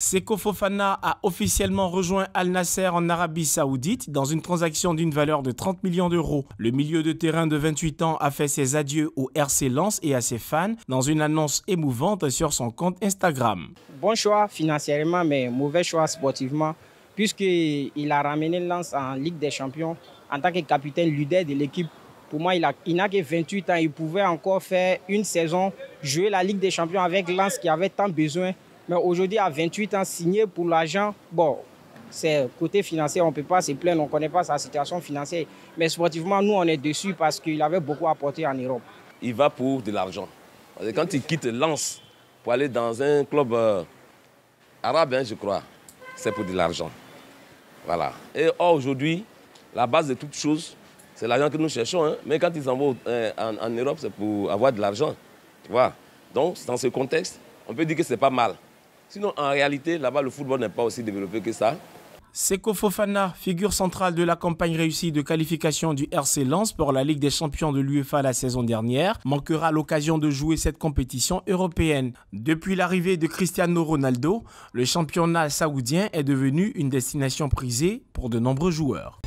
Seko Fofana a officiellement rejoint Al Nasser en Arabie Saoudite dans une transaction d'une valeur de 30 millions d'euros. Le milieu de terrain de 28 ans a fait ses adieux au RC Lens et à ses fans dans une annonce émouvante sur son compte Instagram. Bon choix financièrement, mais mauvais choix sportivement, puisqu'il a ramené Lens en Ligue des Champions en tant que capitaine leader de l'équipe. Pour moi, il n'a que 28 ans, il pouvait encore faire une saison, jouer la Ligue des Champions avec Lens qui avait tant besoin. Mais aujourd'hui, à 28 ans, signé pour l'argent, bon, c'est côté financier, on ne peut pas se plaindre, on ne connaît pas sa situation financière. Mais sportivement, nous, on est dessus parce qu'il avait beaucoup apporté en Europe. Il va pour de l'argent. Quand il quitte Lens pour aller dans un club euh, arabe, hein, je crois, c'est pour de l'argent. Voilà. Et aujourd'hui, la base de toute chose, c'est l'argent que nous cherchons. Hein. Mais quand ils envoient vont euh, en, en Europe, c'est pour avoir de l'argent. Tu vois. Donc, dans ce contexte, on peut dire que c'est pas mal. Sinon, en réalité, là-bas, le football n'est pas aussi développé que ça. Seko Fofana, figure centrale de la campagne réussie de qualification du RC Lens pour la Ligue des champions de l'UEFA la saison dernière, manquera l'occasion de jouer cette compétition européenne. Depuis l'arrivée de Cristiano Ronaldo, le championnat saoudien est devenu une destination prisée pour de nombreux joueurs.